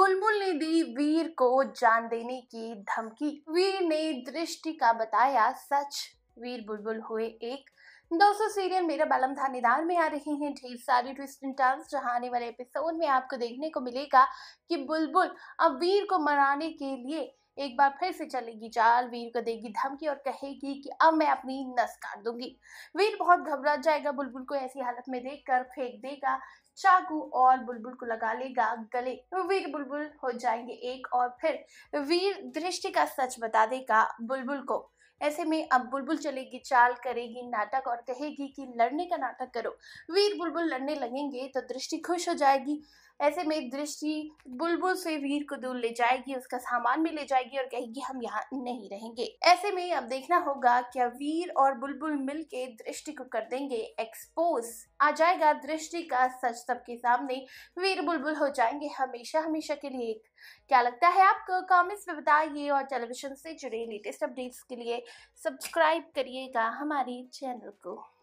बुलबुल ने दी वीर को जान देने की धमकी वीर ने दृष्टि का बताया सच वीर बुलबुल हुए एक दोस्तों सीरियल मेरा बालम निदान में आ रही हैं ढेर सारी ट्विस्ट एंड टर्न्स जहां आने वाले एपिसोड में आपको देखने को मिलेगा कि बुलबुल अब वीर को मनाने के लिए एक बार फिर से चलेगी चाल वीर को देगी धमकी और कहेगी कि अब मैं अपनी नस काट दूंगी वीर बहुत घबरा जाएगा बुलबुल को ऐसी हालत में देख कर फेंक देगा चाकू और बुलबुल को लगा लेगा गले वीर बुलबुल हो जाएंगे एक और फिर वीर दृष्टि का सच बता देगा बुलबुल को ऐसे में अब बुलबुल चलेगी चाल करेगी नाटक और कहेगी कि लड़ने का नाटक करो वीर बुलबुल लड़ने लगेंगे तो दृष्टि खुश हो जाएगी ऐसे में दृष्टि बुलबुल से वीर को दूर ले जाएगी उसका सामान भी ले जाएगी और कहेगी हम यहाँ नहीं रहेंगे ऐसे में अब देखना होगा क्या वीर और बुलबुल मिल के दृष्टि को कर देंगे एक्सपोज आ जाएगा दृष्टि का सच सबके सामने वीर बुलबुल हो जाएंगे हमेशा हमेशा के लिए क्या लगता है आपको कमेंट्स में बताइए और टेलीविजन से जुड़े लेटेस्ट अपडेट्स के लिए सब्सक्राइब करिएगा हमारे चैनल को